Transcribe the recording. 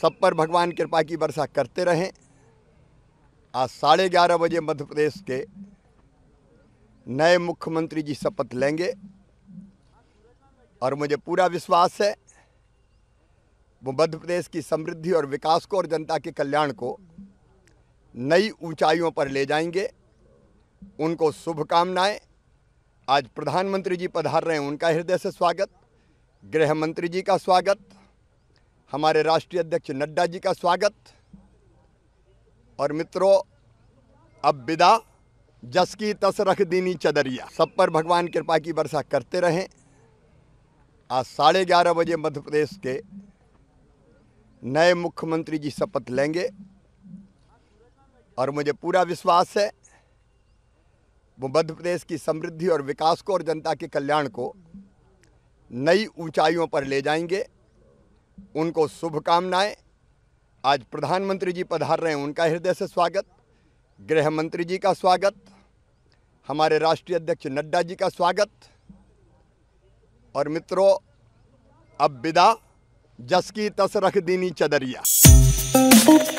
सब पर भगवान कृपा की वर्षा करते रहें आज साढ़े ग्यारह बजे मध्य प्रदेश के नए मुख्यमंत्री जी शपथ लेंगे और मुझे पूरा विश्वास है वो मध्य प्रदेश की समृद्धि और विकास को और जनता के कल्याण को नई ऊंचाइयों पर ले जाएंगे उनको शुभकामनाएं आज प्रधानमंत्री जी पधार रहे हैं उनका हृदय से स्वागत गृह मंत्री जी का स्वागत हमारे राष्ट्रीय अध्यक्ष नड्डा जी का स्वागत और मित्रों अब विदा जस की तस रख दीनी चदरिया सब पर भगवान कृपा की वर्षा करते रहें आज साढ़े ग्यारह बजे मध्य प्रदेश के नए मुख्यमंत्री जी शपथ लेंगे और मुझे पूरा विश्वास है वो मध्य प्रदेश की समृद्धि और विकास को और जनता के कल्याण को नई ऊंचाइयों पर ले जाएंगे उनको शुभकामनाएं आज प्रधानमंत्री जी पधार रहे हैं उनका हृदय से स्वागत गृह मंत्री जी का स्वागत हमारे राष्ट्रीय अध्यक्ष नड्डा जी का स्वागत और मित्रों अब विदा जस की तस रख दीनी चदरिया